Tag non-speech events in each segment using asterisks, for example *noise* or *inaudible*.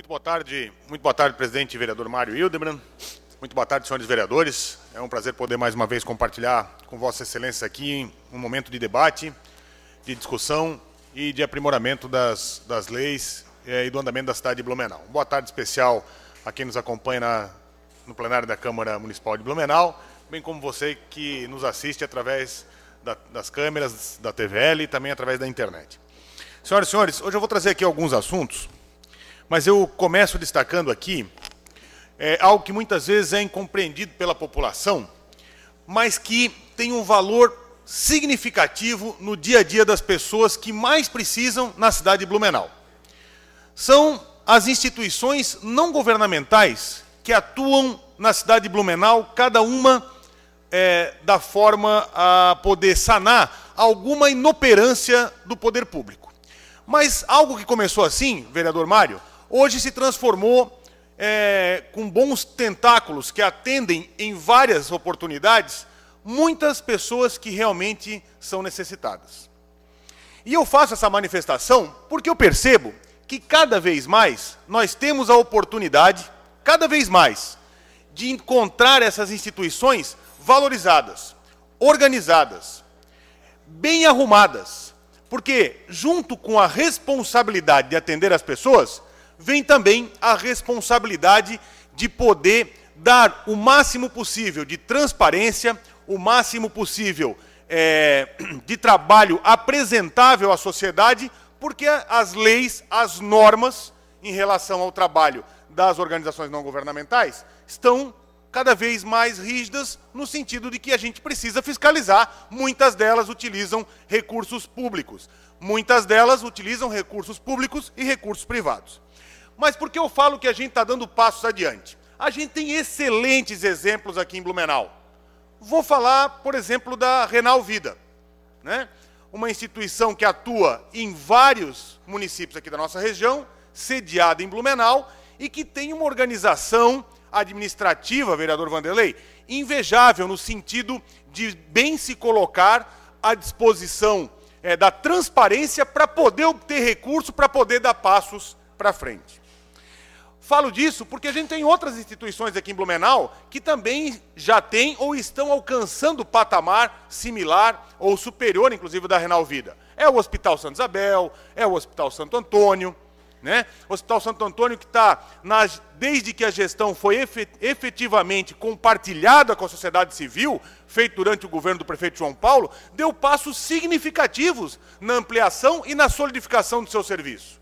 Muito boa tarde, muito boa tarde, presidente e vereador Mário Hildebrand. Muito boa tarde, senhores vereadores. É um prazer poder mais uma vez compartilhar com Vossa Excelência aqui um momento de debate, de discussão e de aprimoramento das, das leis eh, e do andamento da cidade de Blumenau. Boa tarde especial a quem nos acompanha na, no plenário da Câmara Municipal de Blumenau, bem como você que nos assiste através da, das câmeras da TVL e também através da internet. Senhoras e senhores, hoje eu vou trazer aqui alguns assuntos mas eu começo destacando aqui é, algo que muitas vezes é incompreendido pela população, mas que tem um valor significativo no dia a dia das pessoas que mais precisam na cidade de Blumenau. São as instituições não governamentais que atuam na cidade de Blumenau, cada uma é, da forma a poder sanar alguma inoperância do poder público. Mas algo que começou assim, vereador Mário, hoje se transformou é, com bons tentáculos que atendem em várias oportunidades muitas pessoas que realmente são necessitadas. E eu faço essa manifestação porque eu percebo que cada vez mais nós temos a oportunidade, cada vez mais, de encontrar essas instituições valorizadas, organizadas, bem arrumadas, porque junto com a responsabilidade de atender as pessoas, vem também a responsabilidade de poder dar o máximo possível de transparência, o máximo possível é, *clears throat* de trabalho apresentável à sociedade, porque as leis, as normas em relação ao trabalho das organizações não governamentais estão cada vez mais rígidas, no sentido de que a gente precisa fiscalizar. Muitas delas utilizam recursos públicos, muitas delas utilizam recursos públicos e recursos privados. Mas por que eu falo que a gente está dando passos adiante? A gente tem excelentes exemplos aqui em Blumenau. Vou falar, por exemplo, da Renal Vida, né? uma instituição que atua em vários municípios aqui da nossa região, sediada em Blumenau, e que tem uma organização administrativa, vereador Vanderlei, invejável no sentido de bem se colocar à disposição é, da transparência para poder obter recurso, para poder dar passos para frente. Falo disso porque a gente tem outras instituições aqui em Blumenau que também já têm ou estão alcançando patamar similar ou superior, inclusive, da Renal Vida. É o Hospital Santa Isabel, é o Hospital Santo Antônio, né? O Hospital Santo Antônio que está, desde que a gestão foi efetivamente compartilhada com a sociedade civil, feito durante o governo do prefeito João Paulo, deu passos significativos na ampliação e na solidificação do seu serviço.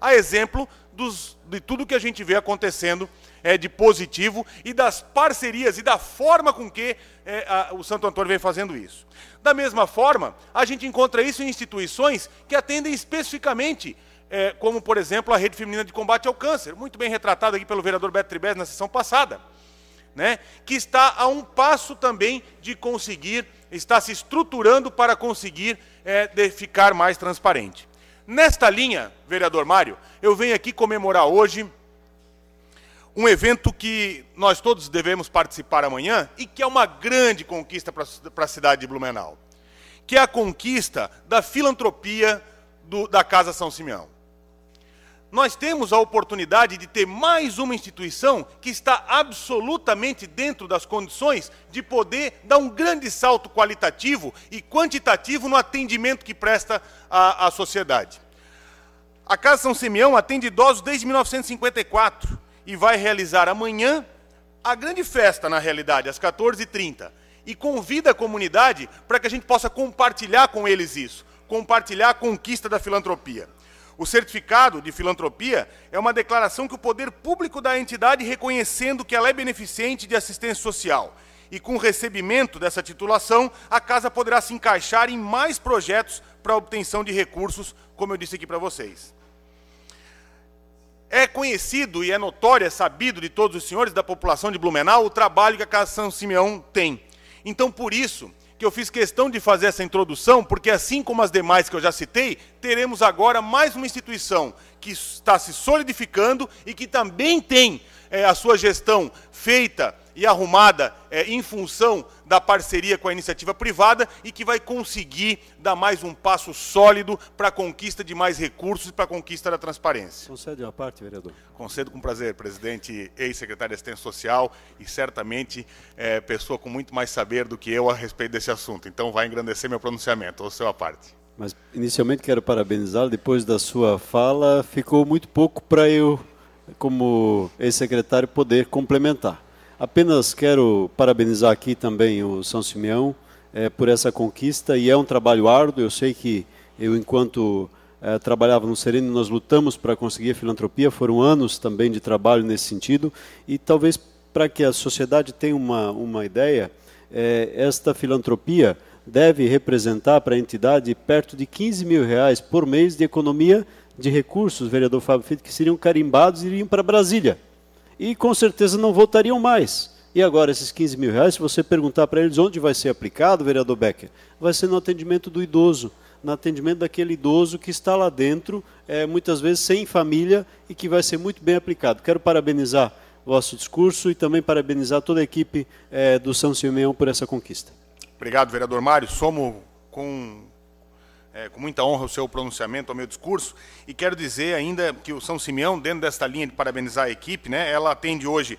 A exemplo dos, de tudo que a gente vê acontecendo é, de positivo e das parcerias e da forma com que é, a, o Santo Antônio vem fazendo isso. Da mesma forma, a gente encontra isso em instituições que atendem especificamente, é, como por exemplo a Rede Feminina de Combate ao Câncer, muito bem retratado aqui pelo vereador Beto Tribes na sessão passada, né, que está a um passo também de conseguir, está se estruturando para conseguir é, de ficar mais transparente. Nesta linha, vereador Mário, eu venho aqui comemorar hoje um evento que nós todos devemos participar amanhã e que é uma grande conquista para a cidade de Blumenau, que é a conquista da filantropia do, da Casa São Simeão nós temos a oportunidade de ter mais uma instituição que está absolutamente dentro das condições de poder dar um grande salto qualitativo e quantitativo no atendimento que presta à, sociedade. A Casa São Simeão atende idosos desde 1954 e vai realizar amanhã a grande festa, na realidade, às 14h30. E convida a comunidade para que a gente possa compartilhar com eles isso, compartilhar a conquista da filantropia. O certificado de filantropia é uma declaração que o poder público da entidade reconhecendo que ela é beneficente de assistência social. E com o recebimento dessa titulação, a casa poderá se encaixar em mais projetos para obtenção de recursos, como eu disse aqui para vocês. É conhecido e é notório, é sabido de todos os senhores da população de Blumenau o trabalho que a Casa São Simeão tem. Então, por isso, que eu fiz questão de fazer essa introdução, porque assim como as demais que eu já citei, teremos agora mais uma instituição que está se solidificando e que também tem é, a sua gestão feita e arrumada é, em função da parceria com a iniciativa privada e que vai conseguir dar mais um passo sólido para a conquista de mais recursos e para a conquista da transparência. Concede uma parte, vereador. Concedo com prazer, presidente, ex-secretário de assistência social e certamente é, pessoa com muito mais saber do que eu a respeito desse assunto. Então vai engrandecer meu pronunciamento, ou seu a parte. Mas inicialmente quero parabenizá-lo, depois da sua fala ficou muito pouco para eu, como ex-secretário, poder complementar. Apenas quero parabenizar aqui também o São Simeão é, por essa conquista e é um trabalho árduo. Eu sei que eu, enquanto é, trabalhava no Sereno, nós lutamos para conseguir a filantropia. Foram anos também de trabalho nesse sentido e talvez para que a sociedade tenha uma, uma ideia, é, esta filantropia deve representar para a entidade perto de 15 mil reais por mês de economia de recursos, vereador Fábio Fito, que seriam carimbados e iriam para Brasília e com certeza não votariam mais. E agora, esses 15 mil reais, se você perguntar para eles onde vai ser aplicado, vereador Becker, vai ser no atendimento do idoso, no atendimento daquele idoso que está lá dentro, é, muitas vezes sem família, e que vai ser muito bem aplicado. Quero parabenizar o vosso discurso e também parabenizar toda a equipe é, do São Simeão por essa conquista. Obrigado, vereador Mário. Somo com é, com muita honra o seu pronunciamento, o meu discurso, e quero dizer ainda que o São Simeão, dentro desta linha de parabenizar a equipe, né, ela atende hoje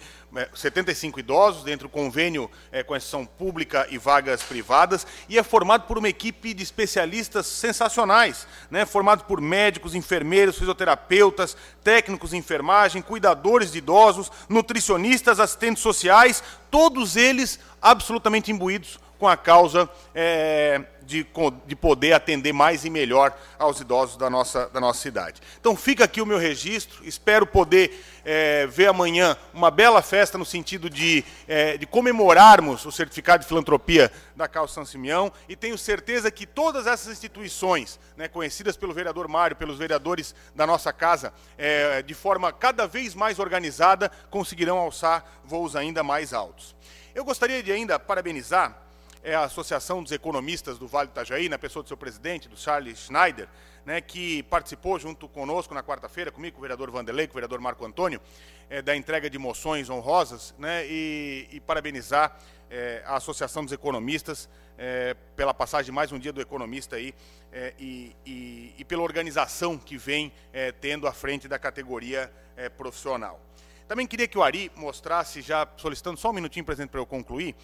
75 é, idosos, dentro do convênio é, com a instituição pública e vagas privadas, e é formado por uma equipe de especialistas sensacionais, né, formado por médicos, enfermeiros, fisioterapeutas, técnicos de enfermagem, cuidadores de idosos, nutricionistas, assistentes sociais, todos eles absolutamente imbuídos com a causa é, de, de, poder atender mais e melhor aos idosos da nossa, da nossa cidade. Então fica aqui o meu registro, espero poder é, ver amanhã uma bela festa no sentido de, é, de comemorarmos o certificado de filantropia da causa São Simeão e tenho certeza que todas essas instituições, né, conhecidas pelo vereador Mário, pelos vereadores da nossa casa, é, de forma cada vez mais organizada, conseguirão alçar voos ainda mais altos. Eu gostaria de ainda parabenizar é a Associação dos Economistas do Vale do Itajaí, na pessoa do seu presidente, do Charles Schneider, né, que participou junto conosco na quarta-feira, comigo, com o vereador Vanderlei, com o vereador Marco Antônio, é, da entrega de moções honrosas, né, e, e parabenizar é, a Associação dos Economistas é, pela passagem de mais um dia do economista aí é, e, e, e, pela organização que vem é, tendo à frente da categoria é, profissional. Também queria que o Ari mostrasse, já solicitando só um minutinho, presidente, para eu concluir,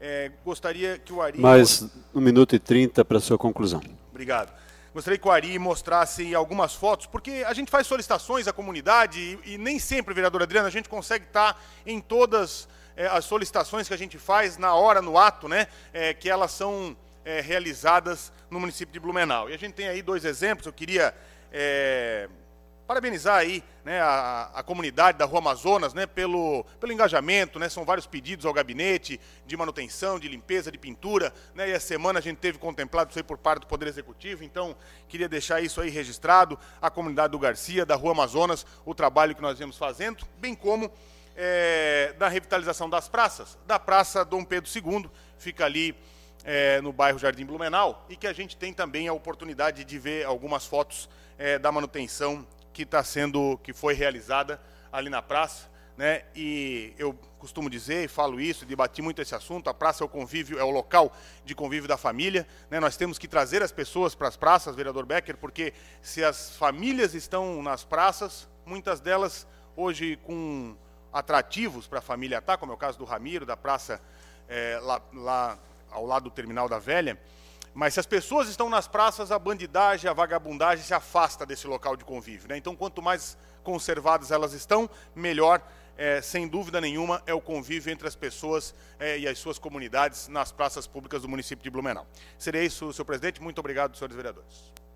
é, gostaria que o Ari. Mais um minuto e trinta para sua conclusão. Obrigado. Gostaria que o Ari mostrasse algumas fotos, porque a gente faz solicitações à comunidade e, e nem sempre, vereador Adriano, a gente consegue estar em todas é, as solicitações que a gente faz na hora, no ato, né? É, que elas são é, realizadas no município de Blumenau. E a gente tem aí dois exemplos, eu queria é, parabenizar aí né, a, a, comunidade da Rua Amazonas né, pelo, pelo engajamento, né, são vários pedidos ao gabinete de manutenção, de limpeza, de pintura, né, e a semana a gente teve contemplado isso aí por parte do Poder Executivo, então queria deixar isso aí registrado, a comunidade do Garcia, da Rua Amazonas, o trabalho que nós viemos fazendo, bem como é, da revitalização das praças, da Praça Dom Pedro II, fica ali é, no bairro Jardim Blumenau, e que a gente tem também a oportunidade de ver algumas fotos é, da manutenção que está sendo, que foi realizada ali na praça, né? E eu costumo dizer e falo isso, debati muito esse assunto. A praça é o convívio, é o local de convívio da família. Né? Nós temos que trazer as pessoas para as praças, vereador Becker, porque se as famílias estão nas praças, muitas delas hoje com atrativos para a família estar, tá? como é o caso do Ramiro, da praça é, lá, lá ao lado do terminal da Velha. Mas se as pessoas estão nas praças, a bandidagem, a vagabundagem se afasta desse local de convívio. Né? Então, quanto mais conservadas elas estão, melhor, é, sem dúvida nenhuma, é o convívio entre as pessoas é, e as suas comunidades nas praças públicas do município de Blumenau. Seria isso, senhor presidente. Muito obrigado, senhores vereadores.